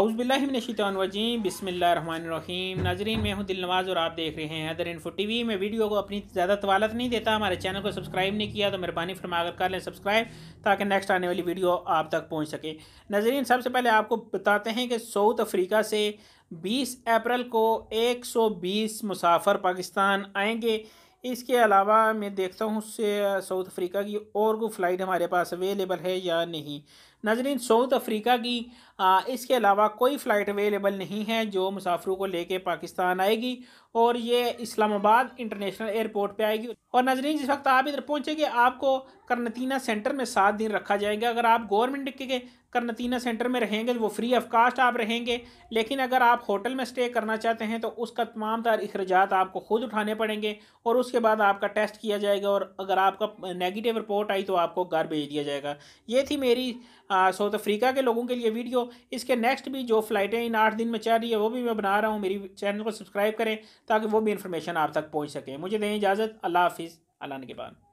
अउज़बिल्लिमिनशीतवजीम बसमीम नाजरीन मैं हूँ दिलनवाज और आप देख रहे हैं अदर इन्फो टी वी मैं वीडियो को अपनी ज़्यादा तवालत नहीं देता हमारे चैनल को सब्सक्राइब नहीं किया तो मेहरबानी फरमा कर लें सब्सक्राइब ताकि नेक्स्ट आने वाली वीडियो आप तक पहुँच सके नाजरीन सबसे पहले आपको बताते हैं कि साउथ अफ्रीका से बीस अप्रैल को एक सौ बीस मुसाफर पाकिस्तान आएँगे इसके अलावा मैं देखता हूँ साउथ अफ्रीका की और कोई फ़्लाइट हमारे पास अवेलेबल है या नहीं नजरिन साउथ अफ्रीका की आ, इसके अलावा कोई फ़्लाइट अवेलेबल नहीं है जो मुसाफरों को लेके पाकिस्तान आएगी और ये इस्लामाबाद इंटरनेशनल एयरपोर्ट पे आएगी और नजरिन जिस वक्त आप इधर पहुँचेंगे आपको करनतीना सेंटर में सात दिन रखा जाएगा अगर आप गवर्नमेंट के करनतीना सेंटर में रहेंगे तो वो फ्री ऑफ कास्ट आप रहेंगे लेकिन अगर आप होटल में स्टे करना चाहते हैं तो उसका तमाम तार अखराजा आपको खुद उठाने पड़ेंगे और उसके बाद आपका टेस्ट किया जाएगा और अगर आपका नेगेटिव रिपोर्ट आई तो आपको घर भेज दिया जाएगा ये थी मेरी साउथ अफ्रीका के लोगों के लिए वीडियो इसके नेक्स्ट भी जो फ्लाइटें इन आठ दिन में चल रही है वो भी मैं बना रहा हूँ मेरी चैनल को सब्सक्राइब करें ताकि वो भी इन्फॉर्मेशन आप तक पहुँच सके मुझे दें इजाज़त अल्लाह हाफिज़ अल्लाह के बाद